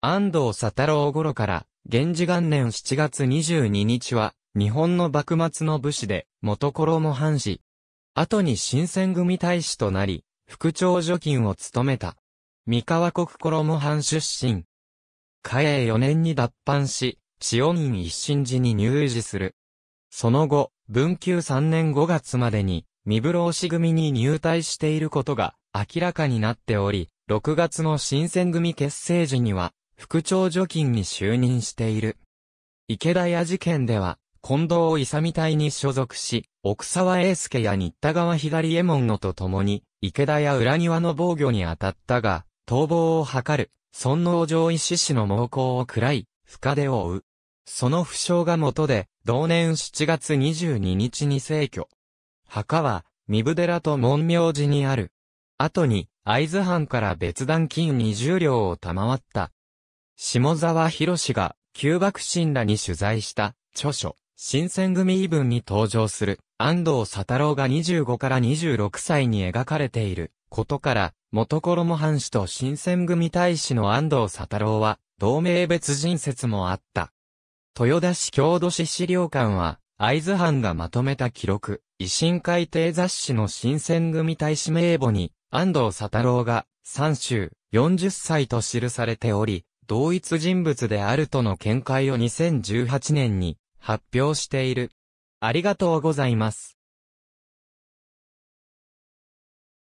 安藤佐太郎頃から、源氏元年7月22日は、日本の幕末の武士で、元衣藩士。後に新選組大使となり、副長助金を務めた。三河国衣藩出身。嘉永4年に脱藩し、千代院一新寺に入寺する。その後、文久3年5月までに、三風浪し組に入隊していることが明らかになっており、6月の新選組結成時には、副長助金に就任している。池田屋事件では、近藤勇隊に所属し、奥沢英介や新田川左衛門のと共に、池田屋裏庭の防御に当たったが、逃亡を図る、尊王上位志士の猛攻を喰らい、深手を追う。その負傷が元で、同年7月22日に逝去。墓は、三部寺と門明寺にある。後に、会津藩から別段金20両を賜った、下沢博が、旧幕臣らに取材した、著書、新選組異文に登場する、安藤佐太郎が25から26歳に描かれている、ことから、元衣藩士と新選組大使の安藤佐太郎は、同盟別人説もあった。豊田市郷土史資料館は、会津藩がまとめた記録、維新改定雑誌の新選組大使名簿に、安藤佐太郎が、三州、40歳と記されており、同一人物であるとの見解を2018年に発表している。ありがとうございます。